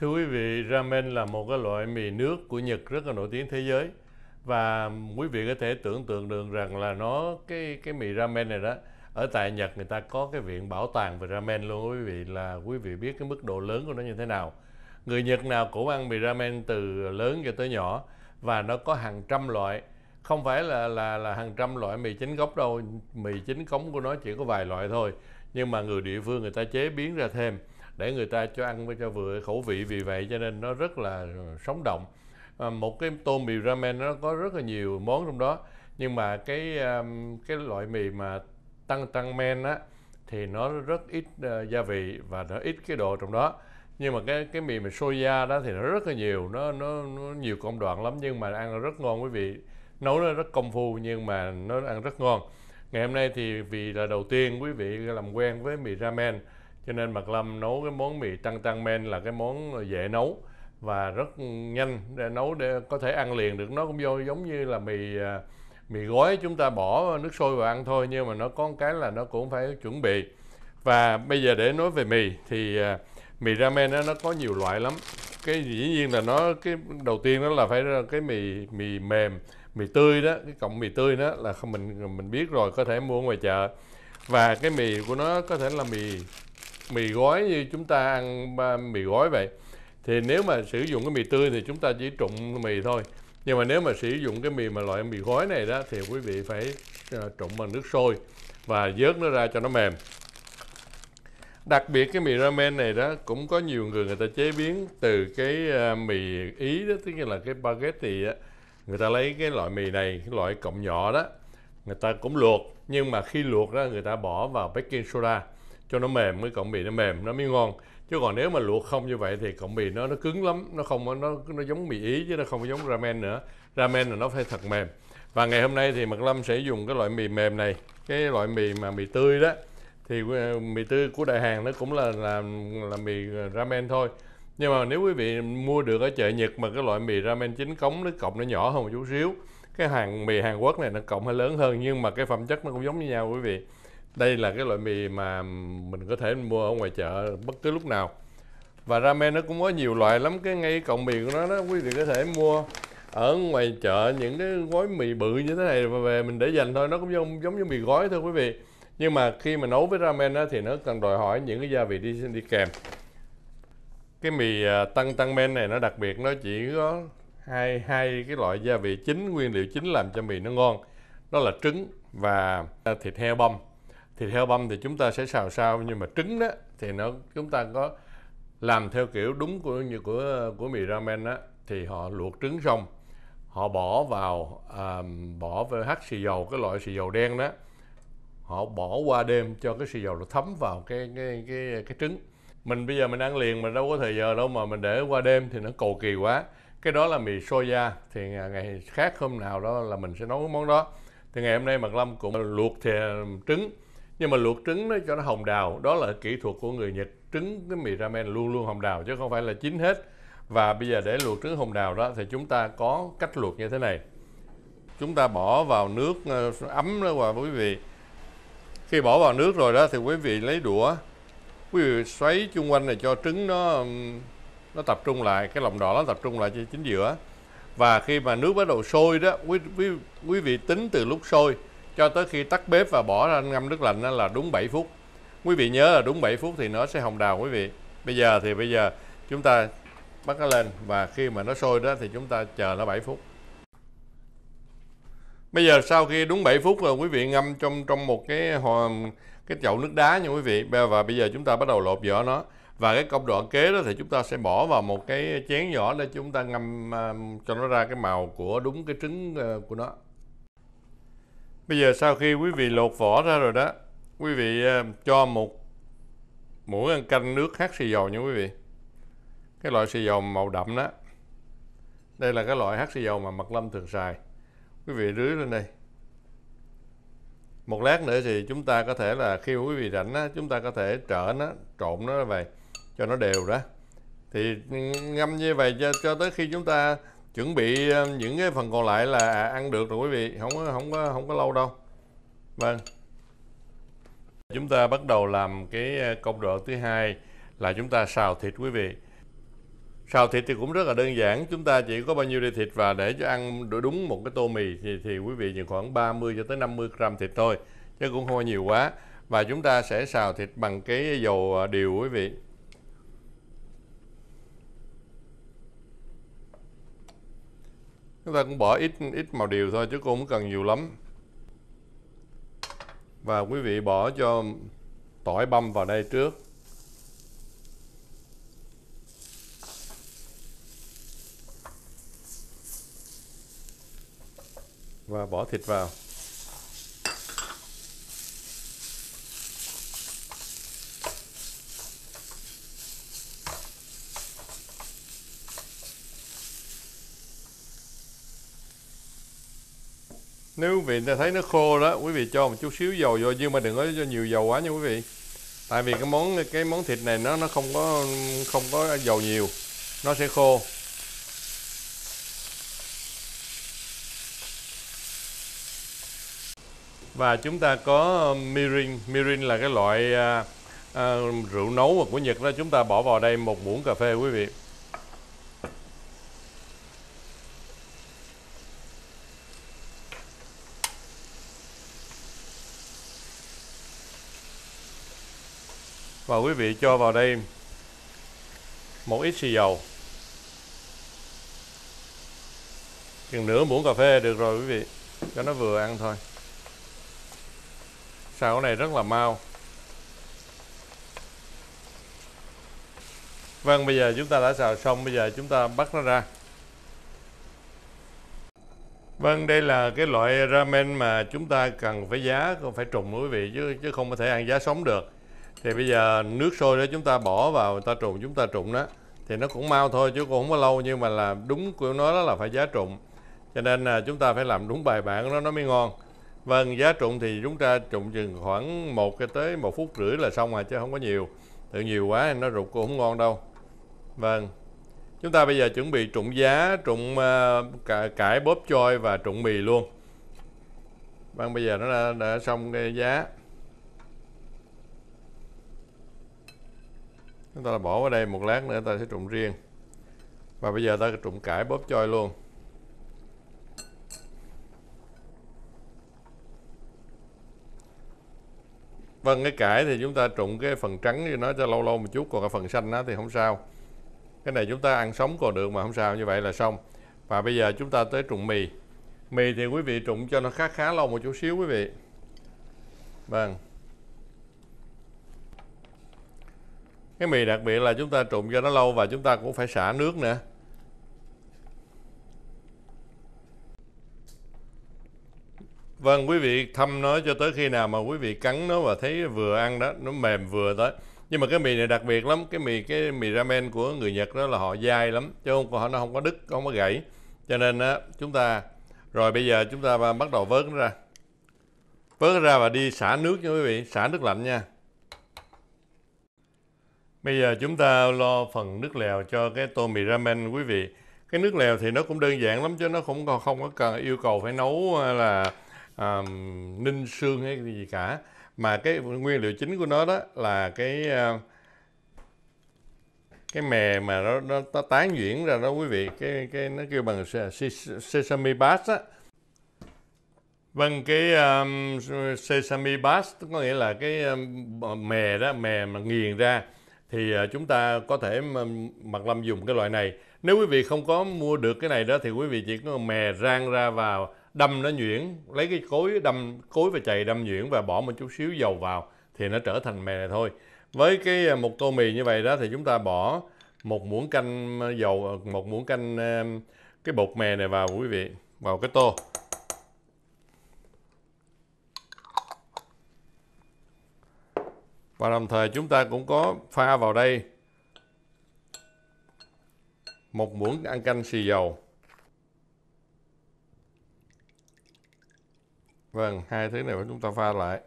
Thưa quý vị, ramen là một cái loại mì nước của Nhật rất là nổi tiếng thế giới và quý vị có thể tưởng tượng được rằng là nó cái cái mì ramen này đó ở tại Nhật người ta có cái viện bảo tàng về ramen luôn quý vị là quý vị biết cái mức độ lớn của nó như thế nào. Người Nhật nào cũng ăn mì ramen từ lớn cho tới nhỏ và nó có hàng trăm loại không phải là là là hàng trăm loại mì chính gốc đâu mì chính cống của nó chỉ có vài loại thôi nhưng mà người địa phương người ta chế biến ra thêm để người ta cho ăn với cho vừa khẩu vị vì vậy cho nên nó rất là sống động à, một cái tô mì ramen nó có rất là nhiều món trong đó nhưng mà cái um, cái loại mì mà tăng tăng men á thì nó rất ít uh, gia vị và nó ít cái độ trong đó nhưng mà cái cái mì mà soya đó thì nó rất là nhiều nó nó, nó nhiều công đoạn lắm nhưng mà ăn rất ngon quý vị nấu nó rất công phu nhưng mà nó ăn rất ngon ngày hôm nay thì vì là đầu tiên quý vị làm quen với mì ramen cho nên Mạc Lâm nấu cái món mì tăng tăng men là cái món dễ nấu và rất nhanh để nấu để có thể ăn liền được nó cũng vô giống như là mì à, mì gói chúng ta bỏ nước sôi vào ăn thôi nhưng mà nó có một cái là nó cũng phải chuẩn bị và bây giờ để nói về mì thì à, mì ramen đó, nó có nhiều loại lắm cái dĩ nhiên là nó cái đầu tiên đó là phải cái mì mì mềm mì tươi đó cái cọng mì tươi đó là không mình mình biết rồi có thể mua ngoài chợ và cái mì của nó có thể là mì mì gói như chúng ta ăn mì gói vậy thì nếu mà sử dụng cái mì tươi thì chúng ta chỉ trụng mì thôi nhưng mà nếu mà sử dụng cái mì mà loại mì gói này đó thì quý vị phải à, trụng bằng nước sôi và dớt nó ra cho nó mềm đặc biệt cái mì ramen này đó cũng có nhiều người người ta chế biến từ cái à, mì ý đó tức là cái baguette thì người ta lấy cái loại mì này cái loại cọng nhỏ đó người ta cũng luộc nhưng mà khi luộc đó người ta bỏ vào baking soda cho nó mềm mới cọng mì nó mềm nó mới ngon chứ còn nếu mà luộc không như vậy thì cọng mì nó nó cứng lắm nó không nó nó giống mì ý chứ nó không giống ramen nữa ramen là nó phải thật mềm và ngày hôm nay thì Mật Lâm sẽ dùng cái loại mì mềm này cái loại mì mà mì tươi đó thì ờ, mì tươi của đại hàng nó cũng là là là mì ramen thôi nhưng mà nếu quý vị mua được ở chợ Nhật mà cái loại mì ramen chính cống nó cộng nó nhỏ hơn một chút xíu cái hàng mì Hàn Quốc này nó cộng hơi lớn hơn nhưng mà cái phẩm chất nó cũng giống như nhau quý vị đây là cái loại mì mà mình có thể mua ở ngoài chợ bất cứ lúc nào và ramen nó cũng có nhiều loại lắm cái ngay cọng mì của nó đó quý vị có thể mua ở ngoài chợ những cái gói mì bự như thế này và về mình để dành thôi nó cũng giống giống như mì gói thôi quý vị nhưng mà khi mà nấu với ramen đó, thì nó cần đòi hỏi những cái gia vị đi đi kèm cái mì à, tăng tăng men này nó đặc biệt nó chỉ có hai hai cái loại gia vị chính nguyên liệu chính làm cho mì nó ngon đó là trứng và thịt heo bông thì theo băm thì chúng ta sẽ xào sao nhưng mà trứng đó thì nó chúng ta có làm theo kiểu đúng của như của của mì ramen á thì họ luộc trứng xong họ bỏ vào à, bỏ vào hắc xì dầu cái loại xì dầu đen đó họ bỏ qua đêm cho cái xì dầu nó thấm vào cái cái cái cái trứng mình bây giờ mình ăn liền mình đâu có thời giờ đâu mà mình để qua đêm thì nó cầu kỳ quá cái đó là mì soya thì ngày khác hôm nào đó là mình sẽ nấu món đó thì ngày hôm nay mặt lâm cũng luộc thì trứng nhưng mà luộc trứng nó cho nó hồng đào đó là kỹ thuật của người Nhật trứng cái mì ramen luôn luôn hồng đào chứ không phải là chín hết và bây giờ để luộc trứng hồng đào đó thì chúng ta có cách luộc như thế này chúng ta bỏ vào nước ờ, ấm đó và quý vị khi bỏ vào nước rồi đó thì quý vị lấy đũa quý vị xoáy chung quanh này cho trứng nó nó tập trung lại cái lòng đỏ nó tập trung lại trên chính giữa và khi mà nước bắt đầu sôi đó quý, quý, quý vị tính từ lúc sôi cho tới khi tắt bếp và bỏ ra ngâm nước lạnh là đúng 7 phút quý vị nhớ là đúng 7 phút thì nó sẽ hồng đào quý vị bây giờ thì bây giờ chúng ta bắt nó lên và khi mà nó sôi đó thì chúng ta chờ nó 7 phút bây giờ sau khi đúng 7 phút rồi quý vị ngâm trong trong một cái cái chậu nước đá nha quý vị và bây giờ chúng ta bắt đầu lột vỏ nó và cái công đoạn kế đó thì chúng ta sẽ bỏ vào một cái chén nhỏ để chúng ta ngâm à, cho nó ra cái màu của đúng cái trứng ờ, của nó Bây giờ sau khi quý vị lột vỏ ra rồi đó, quý vị ờ, cho một muỗng ăn canh nước hát xì dầu nha quý vị. Cái loại xì dầu màu đậm đó. Đây là cái loại hát xì dầu mà Mật Lâm thường xài. Quý vị rưới lên đây. Một lát nữa thì chúng ta có thể là khi quý vị rảnh đó, chúng ta có thể trở nó, trộn nó vậy cho nó đều đó. Thì ừ, ngâm như vậy cho, cho tới khi chúng ta chuẩn bị ờ, những cái phần còn lại là à, ăn được rồi quý vị không có không có không có lâu đâu vâng chúng ta bắt đầu làm cái ờ, công đoạn thứ hai là chúng ta xào thịt quý vị xào thịt thì cũng rất là đơn giản chúng ta chỉ có bao nhiêu đi thịt và để cho ăn đúng một cái tô mì thì, thì quý vị chỉ khoảng 30 cho tới 50 gram thịt thôi chứ cũng không nhiều quá và chúng ta sẽ xào thịt bằng cái dầu ờ, điều quý vị chúng ta cũng bỏ ít ít màu điều thôi chứ cũng không cần nhiều lắm và quý vị bỏ cho tỏi băm vào đây trước và bỏ thịt vào nếu quý vị thấy nó khô đó quý vị cho một chút xíu dầu vô nhưng mà đừng có cho nhiều dầu quá nha quý vị tại vì cái món cái món thịt này nó nó không có không có dầu nhiều nó sẽ khô và chúng ta có um, mirin mirin là cái loại à, à rượu nấu của nhật đó chúng ta bỏ vào đây một muỗng cà phê quý vị quý vị cho vào đây một ít xì dầu chừng nửa muỗng cà phê được rồi quý vị cho nó vừa ăn thôi xào cái này rất là mau vâng bây giờ chúng ta đã xào xong bây giờ chúng ta bắt nó ra Vâng, đây là cái loại ramen mà chúng ta cần phải giá, không phải trùng quý vị chứ chứ không có thể ăn giá sống được thì bây giờ nước sôi đó chúng ta bỏ vào ta trụng chúng ta trụng đó thì nó cũng mau thôi chứ cũng không có lâu nhưng mà là đúng của nó đó là phải giá trụng cho nên là chúng ta phải làm đúng bài bản nó nó mới ngon vâng giá trụng thì chúng ta trụng chừng khoảng một cái tới một phút rưỡi là xong rồi chứ không có nhiều tự nhiều quá nó rụt cũng không ngon đâu vâng chúng ta bây giờ chuẩn bị trụng giá trụng uh, cải, cải bóp choi và trụng mì luôn vâng bây giờ nó đã, đã xong cái giá chúng ta bỏ vào đây một lát nữa ta sẽ trụng riêng và bây giờ ta trụng cải bóp choi luôn vâng cái cải thì chúng ta trụng cái phần trắng thì nó cho lâu lâu một chút còn cái phần xanh nó thì không sao cái này chúng ta ăn sống còn được mà không sao như vậy là xong và bây giờ chúng ta tới trụng mì mì thì quý vị trụng cho nó khá khá lâu một chút xíu quý vị vâng cái mì đặc biệt là chúng ta trụng cho nó lâu và chúng ta cũng phải xả nước nữa Vâng, quý vị thăm nó cho tới khi nào mà quý vị cắn nó và thấy vừa ăn đó, nó mềm vừa tới. Nhưng mà cái mì này đặc biệt lắm, cái mì cái mì ramen của người Nhật đó là họ dai lắm, chứ không họ nó không có đứt, không có gãy. Cho nên á chúng ta rồi bây giờ chúng ta bắt đầu vớt nó ra. Vớt ra và đi xả nước nha quý vị, xả nước lạnh nha. Bây giờ chúng ta lo phần nước lèo cho cái tô mì ramen quý vị. Cái nước lèo thì nó cũng đơn giản lắm chứ nó cũng không, không có cần yêu cầu phải nấu à, là um, ninh xương hay gì cả. Mà cái nguyên liệu chính của nó đó là cái uh, cái mè mà nó, nó, nó tán nhuyễn ra đó quý vị. Cái cái nó kêu bằng sesame bast á. Vâng, cái um, sesame bast có nghĩa là cái um, mè đó, mè mà nghiền ra thì à, chúng ta có thể mặc lâm dùng cái loại này nếu quý vị không có mua được cái này đó thì quý vị chỉ có mè rang ra vào đâm nó nhuyễn lấy cái cối đâm cối và chày đâm nhuyễn và bỏ một chút xíu dầu vào thì nó trở thành mè này thôi với cái à, một tô mì như vậy đó thì chúng ta bỏ một muỗng canh dầu ờ, một muỗng canh cái bột mè này vào quý vị vào cái tô và đồng thời chúng ta cũng có pha vào đây một muỗng ăn canh xì dầu vâng hai thứ này chúng ta pha lại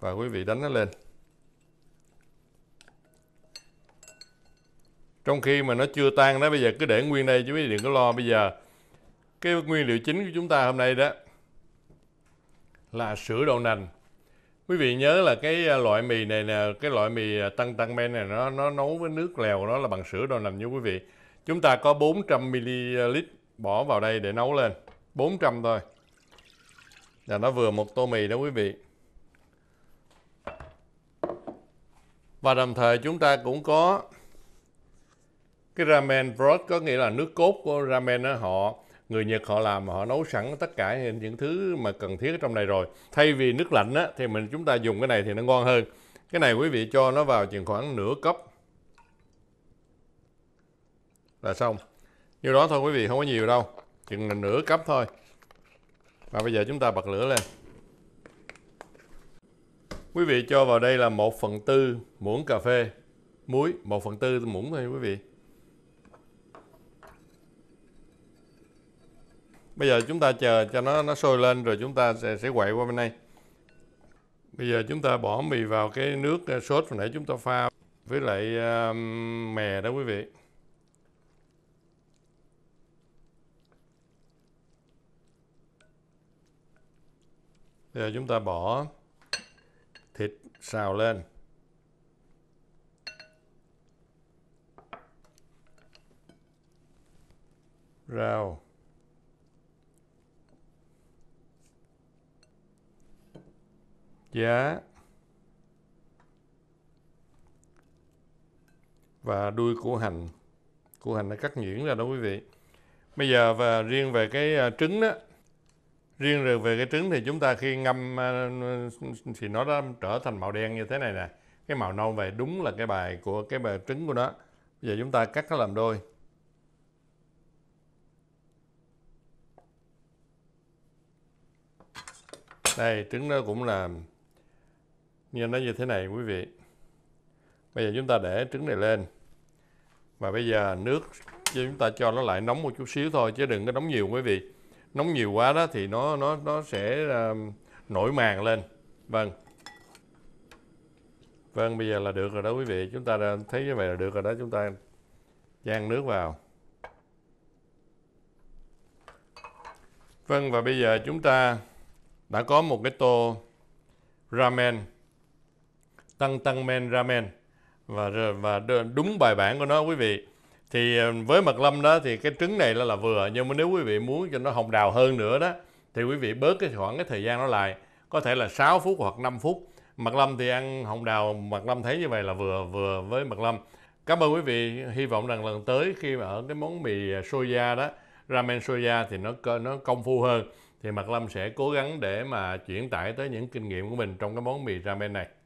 và quý vị đánh nó lên trong khi mà nó chưa tan đó bây giờ cứ để nguyên đây chứ quý vị đừng có lo bây giờ cái nguyên liệu chính của chúng ta hôm nay đó là sữa đậu nành quý vị nhớ là cái à, loại mì này nè cái loại mì à, tăng tăng men này nó nó nấu với nước lèo nó là bằng sữa đậu nành nha quý vị chúng ta có 400 ml bỏ vào đây để nấu lên 400 thôi là nó vừa một tô mì đó quý vị và đồng thời chúng ta cũng có cái ramen broth có nghĩa là nước cốt của ramen đó họ người Nhật họ làm họ nấu sẵn tất cả những thứ mà cần thiết ở trong này rồi thay vì nước lạnh á, thì mình chúng ta dùng cái này thì nó ngon hơn cái này quý vị cho nó vào chừng khoảng nửa cốc là xong như đó thôi quý vị không có nhiều đâu chừng là nửa cốc thôi và bây giờ chúng ta bật lửa lên quý vị cho vào đây là 1 phần tư muỗng cà phê muối 1 phần tư muỗng thôi quý vị bây giờ chúng ta chờ cho nó nó sôi lên rồi chúng ta sẽ, sẽ quậy qua bên đây bây giờ chúng ta bỏ mì vào cái nước ờ, sốt hồi nãy chúng ta pha với lại uh, mè đó quý vị bây giờ chúng ta bỏ thịt xào lên rau giá dạ. và đuôi của hành củ hành đã cắt nhuyễn ra đó quý vị bây giờ và riêng về cái à, trứng đó riêng về cái trứng thì chúng ta khi ngâm à, thì nó đã trở thành màu đen như thế này nè cái màu nâu về đúng là cái bài của cái bài trứng của nó bây giờ chúng ta cắt nó làm đôi đây trứng nó cũng là nên nó như thế này quý vị bây giờ chúng ta để trứng này lên và bây giờ nước chúng ta cho nó lại nóng một chút xíu thôi chứ đừng có nóng nhiều quý vị nóng nhiều quá đó thì nó nó nó sẽ uh, nổi màng lên vâng vâng bây giờ là được rồi đó quý vị chúng ta đã thấy như vậy là được rồi đó chúng ta chan nước vào vâng và bây giờ chúng ta đã có một cái tô ramen tăng tăng men ramen và và đúng bài bản của nó quý vị thì ờ, với mật lâm đó thì cái trứng này là là vừa nhưng mà nếu quý vị muốn cho nó hồng đào hơn nữa đó thì quý vị bớt cái khoảng cái thời gian nó lại có thể là 6 phút hoặc 5 phút mật lâm thì ăn hồng đào mật lâm thấy như vậy là vừa vừa với mật lâm cảm ơn quý vị hy vọng rằng lần tới khi mà ở cái món mì soya đó ramen soya thì nó nó công phu hơn thì mật lâm sẽ cố gắng để mà chuyển tải tới những kinh nghiệm của mình trong cái món mì ramen này